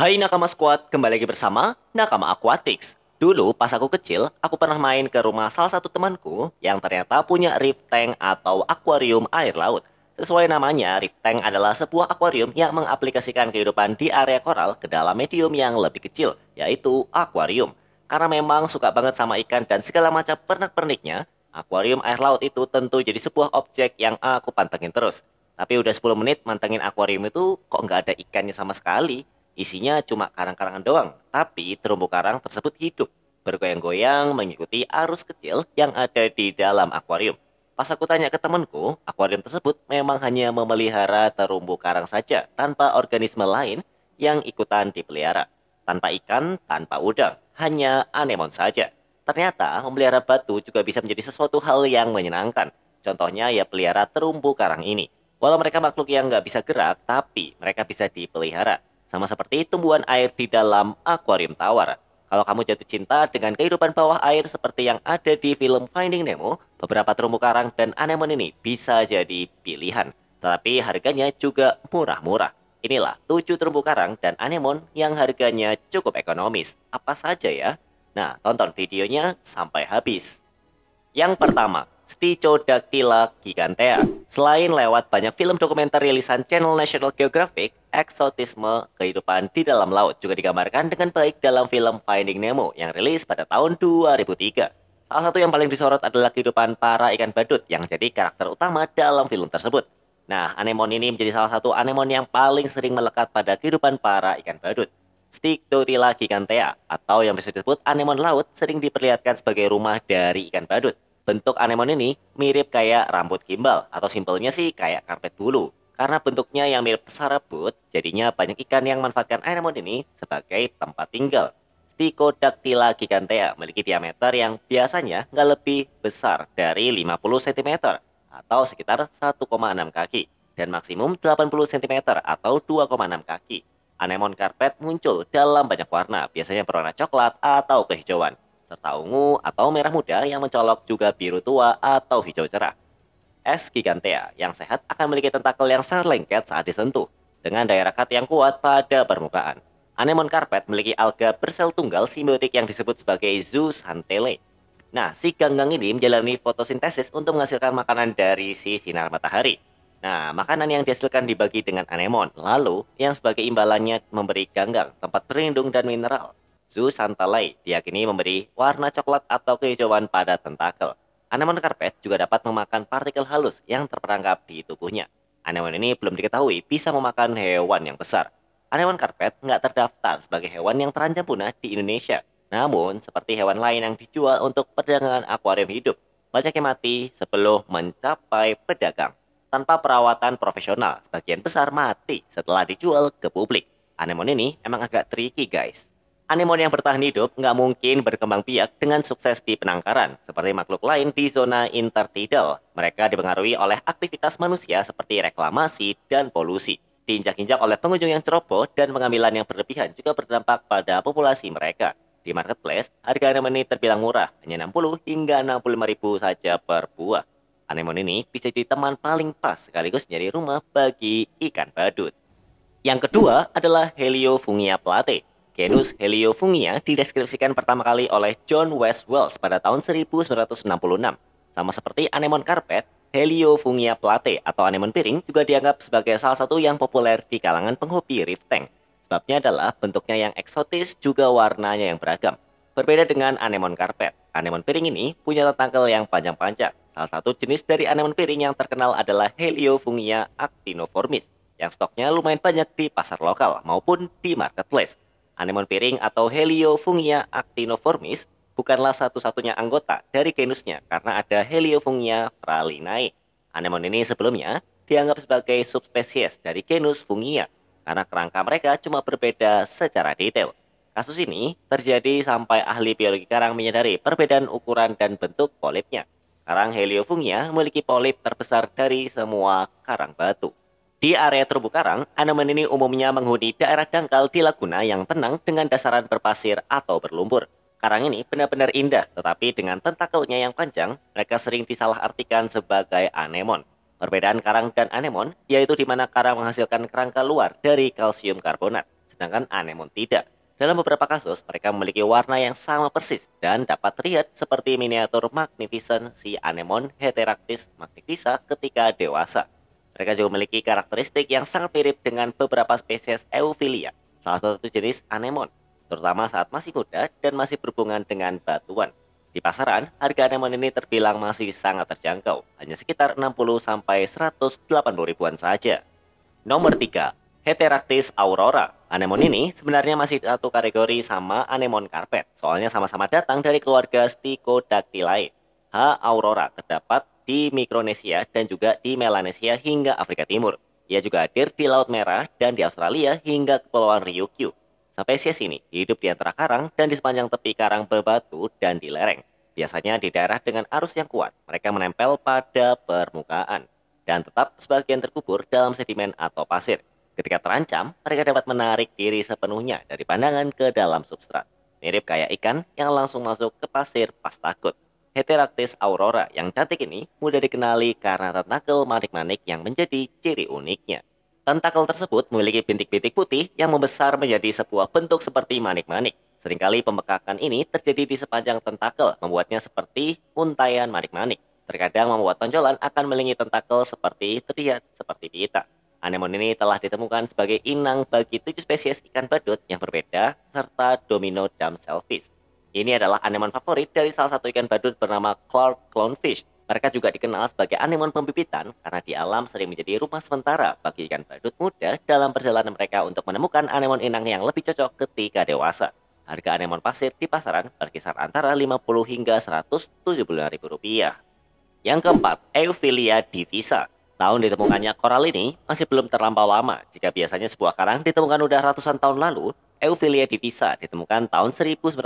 Hai Nakama Squad, kembali lagi bersama Nakama Aquatics. Dulu pas aku kecil, aku pernah main ke rumah salah satu temanku yang ternyata punya reef tank atau akuarium air laut. Sesuai namanya, reef tank adalah sebuah akuarium yang mengaplikasikan kehidupan di area koral ke dalam medium yang lebih kecil, yaitu akuarium. Karena memang suka banget sama ikan dan segala macam pernak-perniknya, akuarium air laut itu tentu jadi sebuah objek yang aku pantengin terus. Tapi udah 10 menit mantengin akuarium itu kok nggak ada ikannya sama sekali. Isinya cuma karang-karangan doang, tapi terumbu karang tersebut hidup, bergoyang-goyang mengikuti arus kecil yang ada di dalam akuarium. Pas aku tanya ke temanku, akuarium tersebut memang hanya memelihara terumbu karang saja tanpa organisme lain yang ikutan dipelihara. Tanpa ikan, tanpa udang, hanya anemon saja. Ternyata memelihara batu juga bisa menjadi sesuatu hal yang menyenangkan. Contohnya ya pelihara terumbu karang ini. Walau mereka makhluk yang nggak bisa gerak, tapi mereka bisa dipelihara. Sama seperti tumbuhan air di dalam akuarium tawar. Kalau kamu jatuh cinta dengan kehidupan bawah air seperti yang ada di film Finding Nemo, beberapa terumbu karang dan anemon ini bisa jadi pilihan. Tetapi harganya juga murah-murah. Inilah 7 terumbu karang dan anemon yang harganya cukup ekonomis. Apa saja ya? Nah, tonton videonya sampai habis. Yang pertama, Stichodactyla gigantea. Selain lewat banyak film dokumenter rilisan channel National Geographic, eksotisme kehidupan di dalam laut juga digambarkan dengan baik dalam film Finding Nemo yang rilis pada tahun 2003. Salah satu yang paling disorot adalah kehidupan para ikan badut yang jadi karakter utama dalam film tersebut. Nah, anemon ini menjadi salah satu anemon yang paling sering melekat pada kehidupan para ikan badut. Stichodactyla gigantea atau yang bisa disebut anemon laut sering diperlihatkan sebagai rumah dari ikan badut. Bentuk anemon ini mirip kayak rambut gimbal atau simpelnya sih kayak karpet bulu. Karena bentuknya yang mirip serabut, jadinya banyak ikan yang manfaatkan anemon ini sebagai tempat tinggal. Stichodactyla gigantea memiliki diameter yang biasanya nggak lebih besar dari 50 cm atau sekitar 1,6 kaki dan maksimum 80 cm atau 2,6 kaki. Anemon karpet muncul dalam banyak warna, biasanya berwarna coklat atau kehijauan serta ungu atau merah muda yang mencolok juga biru tua atau hijau cerah. Es gigantea yang sehat akan memiliki tentakel yang sangat lengket saat disentuh, dengan daerah kat yang kuat pada permukaan. Anemon karpet memiliki alga bersel tunggal simbiotik yang disebut sebagai zooxanthellae. Nah, si ganggang ini menjalani fotosintesis untuk menghasilkan makanan dari si sinar matahari. Nah, makanan yang dihasilkan dibagi dengan anemon, lalu yang sebagai imbalannya memberi ganggang, tempat perlindung dan mineral. Zu Santalai diyakini memberi warna coklat atau kehijauan pada tentakel. Anemon karpet juga dapat memakan partikel halus yang terperangkap di tubuhnya. Anemon ini belum diketahui bisa memakan hewan yang besar. Anemon karpet nggak terdaftar sebagai hewan yang terancam punah di Indonesia. Namun, seperti hewan lain yang dijual untuk perdagangan akuarium hidup, banyak yang mati sebelum mencapai pedagang. Tanpa perawatan profesional, sebagian besar mati setelah dijual ke publik. Anemon ini emang agak tricky guys. Anemon yang bertahan hidup nggak mungkin berkembang biak dengan sukses di penangkaran, seperti makhluk lain di zona intertidal. Mereka dipengaruhi oleh aktivitas manusia seperti reklamasi dan polusi. Diinjak-injak oleh pengunjung yang ceroboh dan pengambilan yang berlebihan juga berdampak pada populasi mereka. Di marketplace, harga anemon ini terbilang murah, hanya 60 hingga 65 ribu saja per buah. Anemon ini bisa jadi teman paling pas sekaligus menjadi rumah bagi ikan badut. Yang kedua adalah Heliofungia plate. Genus Heliofungia dideskripsikan pertama kali oleh John West Wells pada tahun 1966. Sama seperti anemon karpet, Heliofungia plate atau anemon piring juga dianggap sebagai salah satu yang populer di kalangan penghobi reef tank. Sebabnya adalah bentuknya yang eksotis juga warnanya yang beragam. Berbeda dengan anemon karpet, anemon piring ini punya tentakel yang panjang-panjang. Salah satu jenis dari anemon piring yang terkenal adalah Heliofungia actinoformis yang stoknya lumayan banyak di pasar lokal maupun di marketplace. Anemon piring atau Heliofungia actinoformis bukanlah satu-satunya anggota dari genusnya karena ada Heliofungia pralinae. Anemon ini sebelumnya dianggap sebagai subspesies dari genus Fungia karena kerangka mereka cuma berbeda secara detail. Kasus ini terjadi sampai ahli biologi karang menyadari perbedaan ukuran dan bentuk polipnya. Karang Heliofungia memiliki polip terbesar dari semua karang batu. Di area terumbu karang, anemon ini umumnya menghuni daerah dangkal di laguna yang tenang dengan dasaran berpasir atau berlumpur. Karang ini benar-benar indah, tetapi dengan tentakelnya yang panjang, mereka sering disalahartikan sebagai anemon. Perbedaan karang dan anemon, yaitu di mana karang menghasilkan kerangka luar dari kalsium karbonat, sedangkan anemon tidak. Dalam beberapa kasus, mereka memiliki warna yang sama persis dan dapat terlihat seperti miniatur magnificent si anemon heteractis magnifica ketika dewasa. Mereka juga memiliki karakteristik yang sangat mirip dengan beberapa spesies Euphilia, salah satu jenis anemon, terutama saat masih muda dan masih berhubungan dengan batuan. Di pasaran, harga anemon ini terbilang masih sangat terjangkau, hanya sekitar 60 sampai 180 ribuan saja. Nomor 3, Heteractis aurora. Anemon ini sebenarnya masih satu kategori sama anemon karpet, soalnya sama-sama datang dari keluarga Stichodactylae. H. aurora terdapat di Mikronesia dan juga di Melanesia hingga Afrika Timur. Ia juga hadir di Laut Merah dan di Australia hingga Kepulauan Ryukyu. Sampai ini hidup di antara karang dan di sepanjang tepi karang berbatu dan di lereng. Biasanya di daerah dengan arus yang kuat, mereka menempel pada permukaan dan tetap sebagian terkubur dalam sedimen atau pasir. Ketika terancam, mereka dapat menarik diri sepenuhnya dari pandangan ke dalam substrat. Mirip kayak ikan yang langsung masuk ke pasir pas takut. Heteractis aurora yang cantik ini mudah dikenali karena tentakel manik-manik yang menjadi ciri uniknya. Tentakel tersebut memiliki bintik-bintik putih yang membesar menjadi sebuah bentuk seperti manik-manik. Seringkali pembekakan ini terjadi di sepanjang tentakel, membuatnya seperti untayan manik-manik. Terkadang membuat tonjolan akan melingi tentakel seperti terlihat seperti pita. Anemon ini telah ditemukan sebagai inang bagi tujuh spesies ikan badut yang berbeda serta domino dam selfish. Ini adalah anemon favorit dari salah satu ikan badut bernama Clark Clownfish. Mereka juga dikenal sebagai anemon pembibitan karena di alam sering menjadi rumah sementara bagi ikan badut muda dalam perjalanan mereka untuk menemukan anemon inang yang lebih cocok ketika dewasa. Harga anemon pasir di pasaran berkisar antara 50 hingga 175 ribu rupiah. Yang keempat, Euphilia divisa. Tahun ditemukannya koral ini masih belum terlampau lama. Jika biasanya sebuah karang ditemukan udah ratusan tahun lalu, Euphilia divisa ditemukan tahun 1979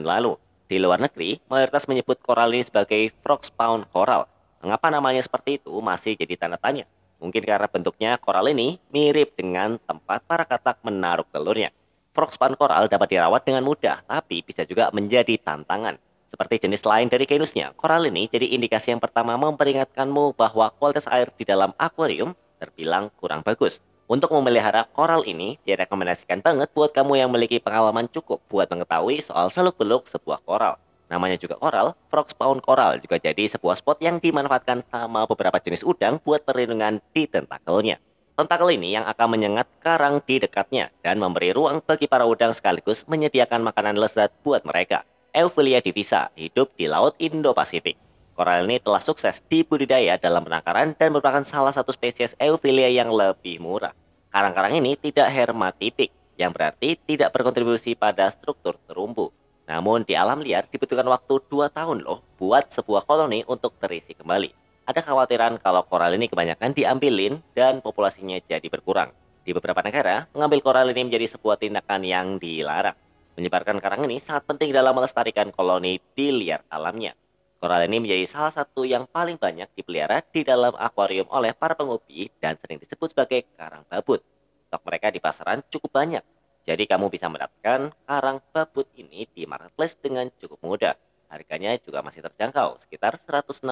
lalu. Di luar negeri, mayoritas menyebut koral ini sebagai frog spawn coral. Mengapa namanya seperti itu masih jadi tanda tanya. Mungkin karena bentuknya koral ini mirip dengan tempat para katak menaruh telurnya. Frog spawn coral dapat dirawat dengan mudah, tapi bisa juga menjadi tantangan. Seperti jenis lain dari genusnya, koral ini jadi indikasi yang pertama memperingatkanmu bahwa kualitas air di dalam akuarium terbilang kurang bagus. Untuk memelihara koral ini, direkomendasikan banget buat kamu yang memiliki pengalaman cukup buat mengetahui soal seluk-beluk sebuah koral. Namanya juga koral, frog spawn koral juga jadi sebuah spot yang dimanfaatkan sama beberapa jenis udang buat perlindungan di tentakelnya. Tentakel ini yang akan menyengat karang di dekatnya dan memberi ruang bagi para udang sekaligus menyediakan makanan lezat buat mereka. Euphilia divisa hidup di Laut Indo-Pasifik. Koral ini telah sukses budidaya dalam penangkaran dan merupakan salah satu spesies eufilia yang lebih murah. Karang-karang ini tidak hermatipik, yang berarti tidak berkontribusi pada struktur terumbu. Namun di alam liar dibutuhkan waktu 2 tahun loh buat sebuah koloni untuk terisi kembali. Ada khawatiran kalau koral ini kebanyakan diambilin dan populasinya jadi berkurang. Di beberapa negara, mengambil koral ini menjadi sebuah tindakan yang dilarang. Menyebarkan karang ini sangat penting dalam melestarikan koloni di liar alamnya. Koral ini menjadi salah satu yang paling banyak dipelihara di dalam akuarium oleh para pengopi dan sering disebut sebagai karang babut. Stok mereka di pasaran cukup banyak, jadi kamu bisa mendapatkan karang babut ini di marketplace dengan cukup mudah. Harganya juga masih terjangkau, sekitar 160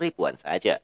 ribuan saja.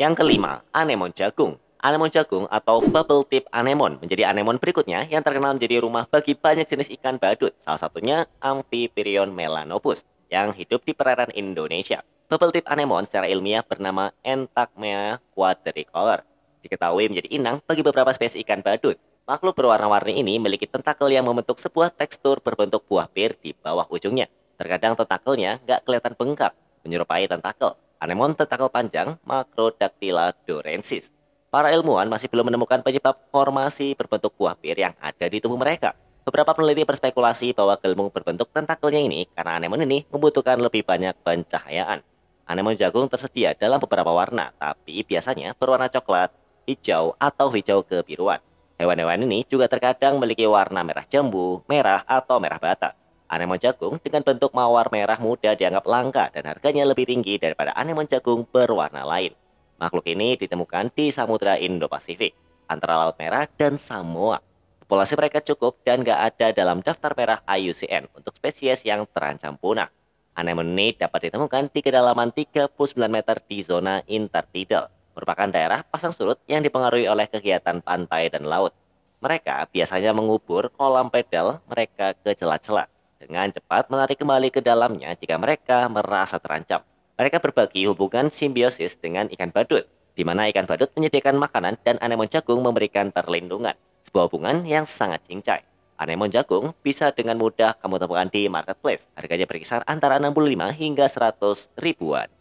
Yang kelima, anemon jagung. Anemon jagung atau bubble tip anemon menjadi anemon berikutnya yang terkenal menjadi rumah bagi banyak jenis ikan badut, salah satunya Amphipirion melanopus yang hidup di perairan Indonesia. Bubble tip anemon secara ilmiah bernama Entagmea quadricolor. Diketahui menjadi inang bagi beberapa spesies ikan badut. Makhluk berwarna-warni ini memiliki tentakel yang membentuk sebuah tekstur berbentuk buah pir di bawah ujungnya. Terkadang tentakelnya nggak kelihatan bengkak, menyerupai tentakel. Anemon tentakel panjang Macrodactyla dorensis. Para ilmuwan masih belum menemukan penyebab formasi berbentuk buah pir yang ada di tubuh mereka. Beberapa peneliti berspekulasi bahwa gelembung berbentuk tentakelnya ini karena anemon ini membutuhkan lebih banyak pencahayaan. Anemon jagung tersedia dalam beberapa warna, tapi biasanya berwarna coklat, hijau, atau hijau kebiruan. Hewan-hewan ini juga terkadang memiliki warna merah jambu, merah, atau merah bata. Anemon jagung dengan bentuk mawar merah muda dianggap langka dan harganya lebih tinggi daripada anemon jagung berwarna lain. Makhluk ini ditemukan di Samudra Indo-Pasifik, antara Laut Merah dan Samoa. Populasi mereka cukup dan tidak ada dalam daftar merah IUCN untuk spesies yang terancam punah. Anemone dapat ditemukan di kedalaman 39 meter di zona intertidal, merupakan daerah pasang surut yang dipengaruhi oleh kegiatan pantai dan laut. Mereka biasanya mengubur kolam pedal mereka ke celah-celah, dengan cepat menarik kembali ke dalamnya jika mereka merasa terancam. Mereka berbagi hubungan simbiosis dengan ikan badut, di mana ikan badut menyediakan makanan dan anemon jagung memberikan perlindungan sebuah hubungan yang sangat cincai. Anemon jagung bisa dengan mudah kamu temukan di marketplace. Harganya berkisar antara 65 hingga 100 ribuan.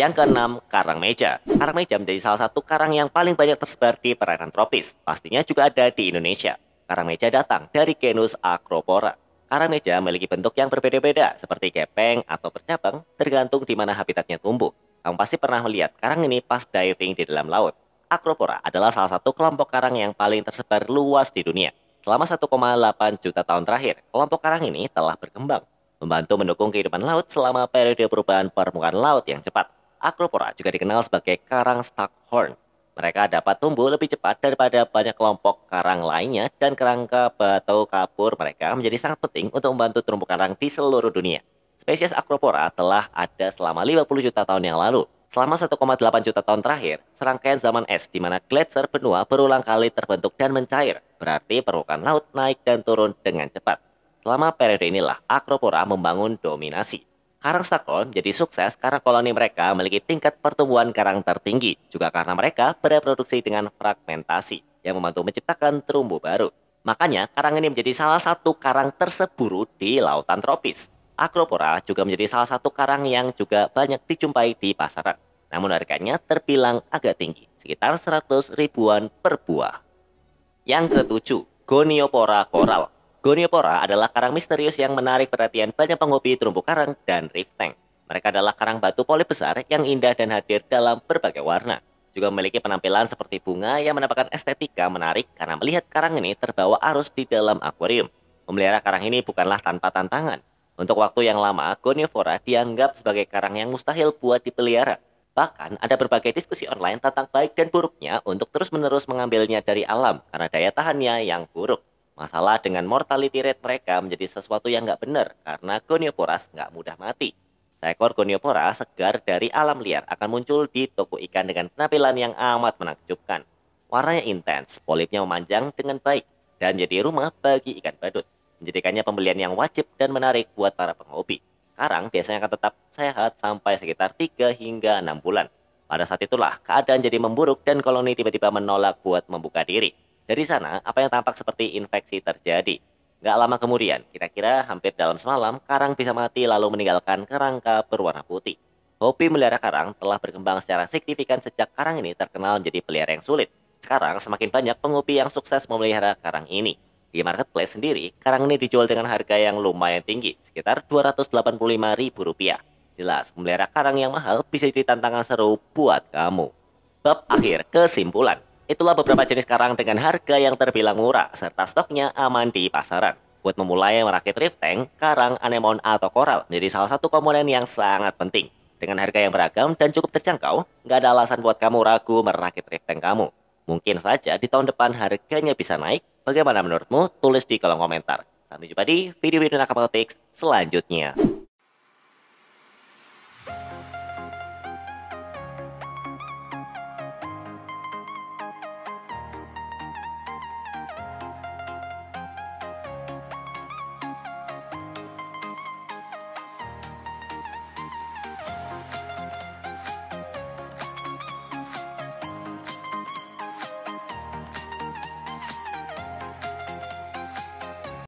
Yang keenam, karang meja. Karang meja menjadi salah satu karang yang paling banyak tersebar di perairan tropis. Pastinya juga ada di Indonesia. Karang meja datang dari genus Acropora. Karang meja memiliki bentuk yang berbeda-beda, seperti gepeng atau bercabang, tergantung di mana habitatnya tumbuh. Kamu pasti pernah melihat karang ini pas diving di dalam laut. Acropora adalah salah satu kelompok karang yang paling tersebar luas di dunia. Selama 1,8 juta tahun terakhir, kelompok karang ini telah berkembang, membantu mendukung kehidupan laut selama periode perubahan permukaan laut yang cepat. Acropora juga dikenal sebagai karang Stockhorn. Mereka dapat tumbuh lebih cepat daripada banyak kelompok karang lainnya dan kerangka batu kapur mereka menjadi sangat penting untuk membantu terumbu karang di seluruh dunia. Spesies Acropora telah ada selama 50 juta tahun yang lalu Selama 1,8 juta tahun terakhir, serangkaian zaman es di mana gletser benua berulang kali terbentuk dan mencair, berarti permukaan laut naik dan turun dengan cepat. Selama periode inilah Akropora membangun dominasi. Karang Stockholm jadi sukses karena koloni mereka memiliki tingkat pertumbuhan karang tertinggi, juga karena mereka bereproduksi dengan fragmentasi yang membantu menciptakan terumbu baru. Makanya, karang ini menjadi salah satu karang terseburu di lautan tropis. Acropora juga menjadi salah satu karang yang juga banyak dijumpai di pasaran. Namun harganya terbilang agak tinggi, sekitar 100 ribuan per buah. Yang ketujuh, Goniopora coral. Goniopora adalah karang misterius yang menarik perhatian banyak penghobi terumbu karang dan reef tank. Mereka adalah karang batu poli besar yang indah dan hadir dalam berbagai warna. Juga memiliki penampilan seperti bunga yang menampakkan estetika menarik karena melihat karang ini terbawa arus di dalam akuarium. Memelihara karang ini bukanlah tanpa tantangan. Untuk waktu yang lama, goniofora dianggap sebagai karang yang mustahil buat dipelihara. Bahkan ada berbagai diskusi online tentang baik dan buruknya untuk terus-menerus mengambilnya dari alam karena daya tahannya yang buruk. Masalah dengan mortality rate mereka menjadi sesuatu yang nggak benar karena gonioporas nggak mudah mati. Seekor goniopora segar dari alam liar akan muncul di toko ikan dengan penampilan yang amat menakjubkan. Warnanya intens, polipnya memanjang dengan baik, dan jadi rumah bagi ikan badut menjadikannya pembelian yang wajib dan menarik buat para penghobi. Karang biasanya akan tetap sehat sampai sekitar 3 hingga 6 bulan. Pada saat itulah keadaan jadi memburuk dan koloni tiba-tiba menolak buat membuka diri. Dari sana, apa yang tampak seperti infeksi terjadi. Gak lama kemudian, kira-kira hampir dalam semalam, karang bisa mati lalu meninggalkan kerangka berwarna putih. Hobi melihara karang telah berkembang secara signifikan sejak karang ini terkenal menjadi pelihara yang sulit. Sekarang, semakin banyak penghobi yang sukses memelihara karang ini. Di marketplace sendiri, karang ini dijual dengan harga yang lumayan tinggi, sekitar Rp285.000. Jelas, memelihara karang yang mahal bisa jadi tantangan seru buat kamu. Bab akhir kesimpulan. Itulah beberapa jenis karang dengan harga yang terbilang murah, serta stoknya aman di pasaran. Buat memulai merakit rift tank, karang, anemon, atau koral menjadi salah satu komponen yang sangat penting. Dengan harga yang beragam dan cukup terjangkau, nggak ada alasan buat kamu ragu merakit rift tank kamu. Mungkin saja di tahun depan harganya bisa naik. Bagaimana menurutmu? Tulis di kolom komentar. Sampai jumpa di video-video Nakamatik selanjutnya.